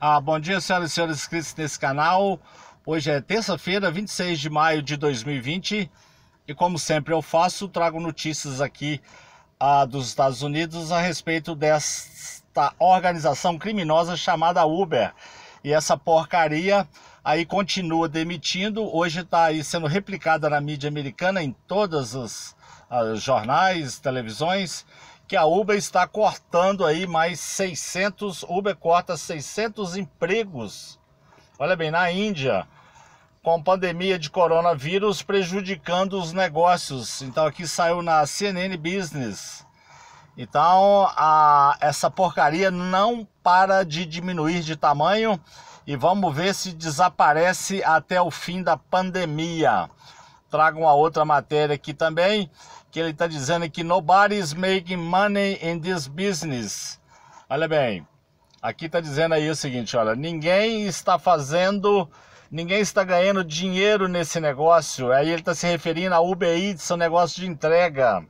Ah, bom dia, senhoras e senhores inscritos nesse canal. Hoje é terça-feira, 26 de maio de 2020 e, como sempre eu faço, trago notícias aqui ah, dos Estados Unidos a respeito desta organização criminosa chamada Uber. E essa porcaria aí continua demitindo, hoje está aí sendo replicada na mídia americana em todas as ah, jornais, televisões que a Uber está cortando aí mais 600, Uber corta 600 empregos. Olha bem, na Índia, com a pandemia de coronavírus prejudicando os negócios. Então aqui saiu na CNN Business. Então a, essa porcaria não para de diminuir de tamanho e vamos ver se desaparece até o fim da pandemia traga uma outra matéria aqui também, que ele está dizendo que nobody's making money in this business. Olha bem, aqui está dizendo aí o seguinte, olha, ninguém está fazendo, ninguém está ganhando dinheiro nesse negócio. Aí ele está se referindo a Uber Eats, um negócio de entrega.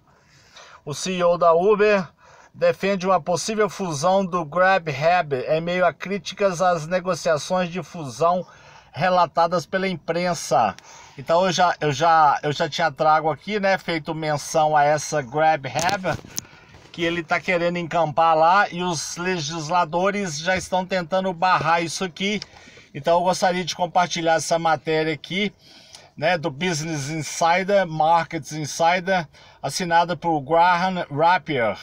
O CEO da Uber defende uma possível fusão do GrabHab em meio a críticas às negociações de fusão relatadas pela imprensa. Então eu já, eu já, eu já tinha trago aqui, né, feito menção a essa grab haver que ele está querendo encampar lá e os legisladores já estão tentando barrar isso aqui. Então eu gostaria de compartilhar essa matéria aqui, né, do Business Insider, Markets Insider, assinada por Graham Rapier.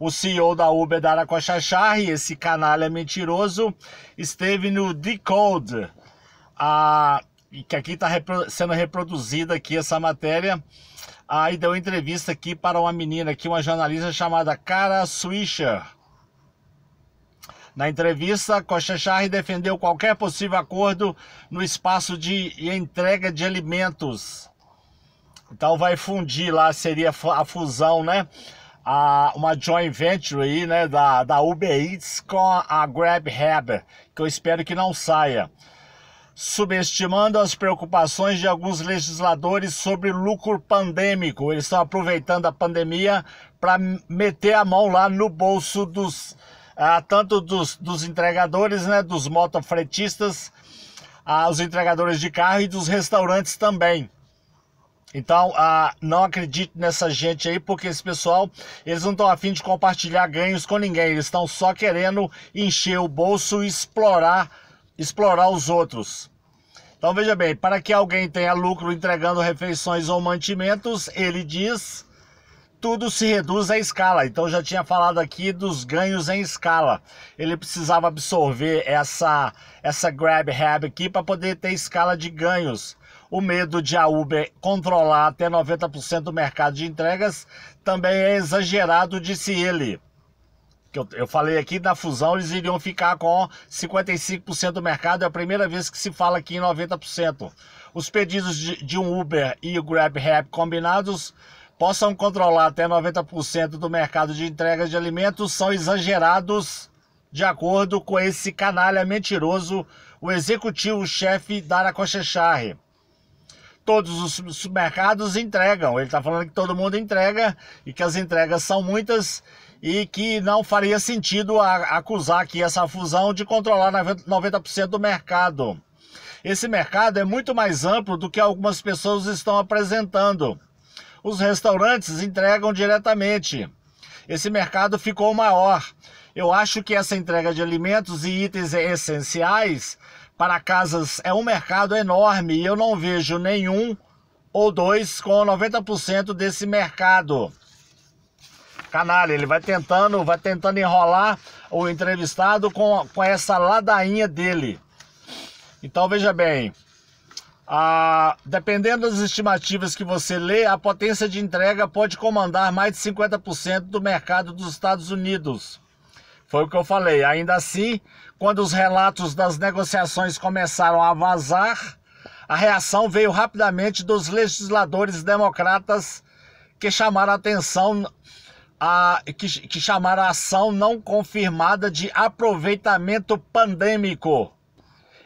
O CEO da Uber, da Dara e esse canalha mentiroso, esteve no Decode, a que aqui está repro sendo reproduzida aqui essa matéria. Aí deu entrevista aqui para uma menina aqui, uma jornalista chamada Cara Swisher. Na entrevista, Khosrowshahi defendeu qualquer possível acordo no espaço de entrega de alimentos. Então vai fundir lá, seria a fusão, né? A, uma joint venture aí, né? Da, da Uber Eats com a Grab Haber, que eu espero que não saia subestimando as preocupações de alguns legisladores sobre lucro pandêmico. Eles estão aproveitando a pandemia para meter a mão lá no bolso dos ah, tanto dos, dos entregadores, né, dos motofretistas, ah, os entregadores de carro e dos restaurantes também. Então, ah, não acredito nessa gente aí, porque esse pessoal, eles não estão afim de compartilhar ganhos com ninguém. Eles estão só querendo encher o bolso e explorar explorar os outros. Então veja bem, para que alguém tenha lucro entregando refeições ou mantimentos, ele diz, tudo se reduz à escala. Então já tinha falado aqui dos ganhos em escala. Ele precisava absorver essa essa grab hab aqui para poder ter escala de ganhos. O medo de a Uber controlar até 90% do mercado de entregas também é exagerado, disse ele que eu, eu, falei aqui, na fusão eles iriam ficar com 55% do mercado, é a primeira vez que se fala aqui em 90%. Os pedidos de, de um Uber e o GrabHab combinados possam controlar até 90% do mercado de entregas de alimentos são exagerados de acordo com esse canalha mentiroso, o executivo-chefe Dara Khosrowshahi todos os supermercados entregam. Ele está falando que todo mundo entrega e que as entregas são muitas e que não faria sentido acusar aqui essa fusão de controlar 90% do mercado. Esse mercado é muito mais amplo do que algumas pessoas estão apresentando. Os restaurantes entregam diretamente. Esse mercado ficou maior. Eu acho que essa entrega de alimentos e itens é essenciais para casas é um mercado enorme e eu não vejo nenhum ou dois com 90% desse mercado canalha, ele vai tentando, vai tentando enrolar o entrevistado com, com essa ladainha dele. Então veja bem, a, dependendo das estimativas que você lê, a potência de entrega pode comandar mais de 50% do mercado dos Estados Unidos. Foi o que eu falei. Ainda assim, quando os relatos das negociações começaram a vazar, a reação veio rapidamente dos legisladores democratas que chamaram a atenção a, que, que chamaram a ação não confirmada de aproveitamento pandêmico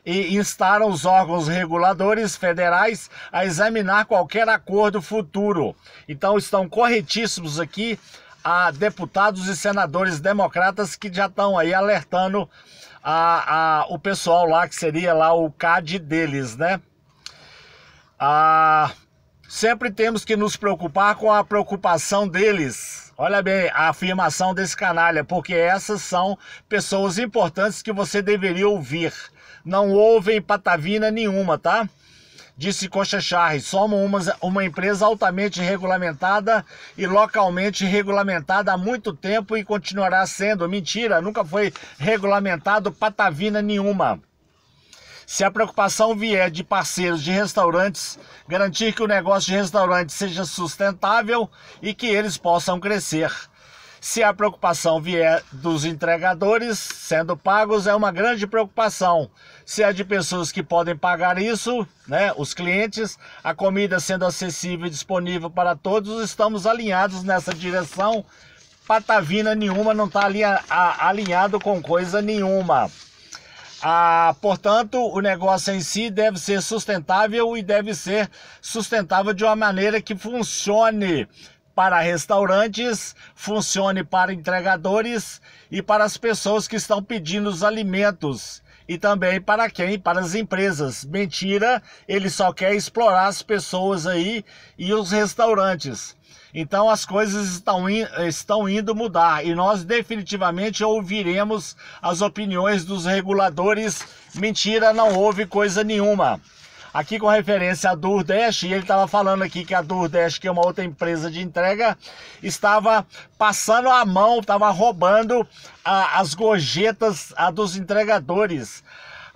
e instaram os órgãos reguladores federais a examinar qualquer acordo futuro. Então estão corretíssimos aqui a deputados e senadores democratas que já estão aí alertando a, a, o pessoal lá, que seria lá o CAD deles, né? Ah. Sempre temos que nos preocupar com a preocupação deles. Olha bem a afirmação desse canalha, porque essas são pessoas importantes que você deveria ouvir. Não ouvem patavina nenhuma, tá? Disse Coxa Charre, somos uma, uma empresa altamente regulamentada e localmente regulamentada há muito tempo e continuará sendo. Mentira, nunca foi regulamentado patavina nenhuma. Se a preocupação vier de parceiros de restaurantes, garantir que o negócio de restaurante seja sustentável e que eles possam crescer. Se a preocupação vier dos entregadores sendo pagos, é uma grande preocupação. Se é de pessoas que podem pagar isso, né, os clientes, a comida sendo acessível e disponível para todos, estamos alinhados nessa direção. Patavina nenhuma não está ali alinhado com coisa nenhuma. Ah, portanto, o negócio em si deve ser sustentável e deve ser sustentável de uma maneira que funcione para restaurantes, funcione para entregadores e para as pessoas que estão pedindo os alimentos. E também para quem? Para as empresas. Mentira, ele só quer explorar as pessoas aí e os restaurantes. Então as coisas estão, in, estão indo mudar e nós definitivamente ouviremos as opiniões dos reguladores. Mentira, não houve coisa nenhuma aqui com referência à Durdash, ele estava falando aqui que a Durdash, que é uma outra empresa de entrega, estava passando a mão, estava roubando a, as gorjetas a, dos entregadores.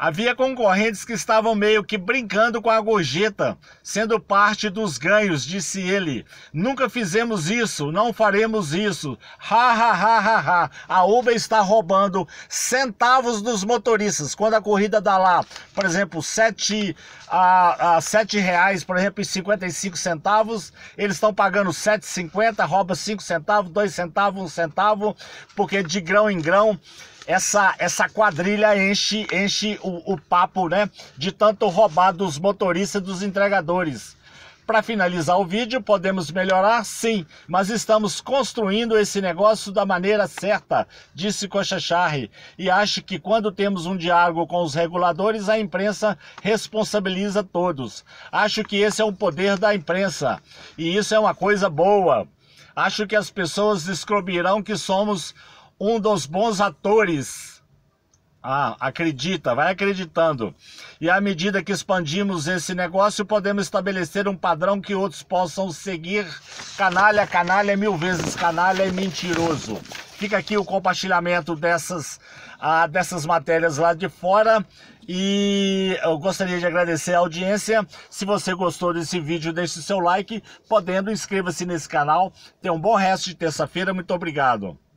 Havia concorrentes que estavam meio que brincando com a gorjeta, sendo parte dos ganhos, disse ele. Nunca fizemos isso, não faremos isso. Ha ha ha ha ha. A Uber está roubando centavos dos motoristas. Quando a corrida dá lá, por exemplo, 7 a, a sete reais, por exemplo, e 55 centavos, eles estão pagando 7,50, rouba cinco centavos, dois centavos, um centavo, porque de grão em grão essa, essa quadrilha enche, enche o, o papo, né? De tanto roubar dos motoristas e dos entregadores. Para finalizar o vídeo, podemos melhorar? Sim, mas estamos construindo esse negócio da maneira certa, disse Cochacharre, e acho que quando temos um diálogo com os reguladores, a imprensa responsabiliza todos. Acho que esse é o poder da imprensa, e isso é uma coisa boa. Acho que as pessoas descobrirão que somos um dos bons atores. Ah, acredita, vai acreditando. E à medida que expandimos esse negócio, podemos estabelecer um padrão que outros possam seguir. Canalha, canalha, mil vezes canalha e mentiroso. Fica aqui o compartilhamento dessas, ah, dessas matérias lá de fora. E eu gostaria de agradecer a audiência. Se você gostou desse vídeo, deixe seu like. Podendo, inscreva-se nesse canal. Tenha um bom resto de terça-feira. Muito obrigado.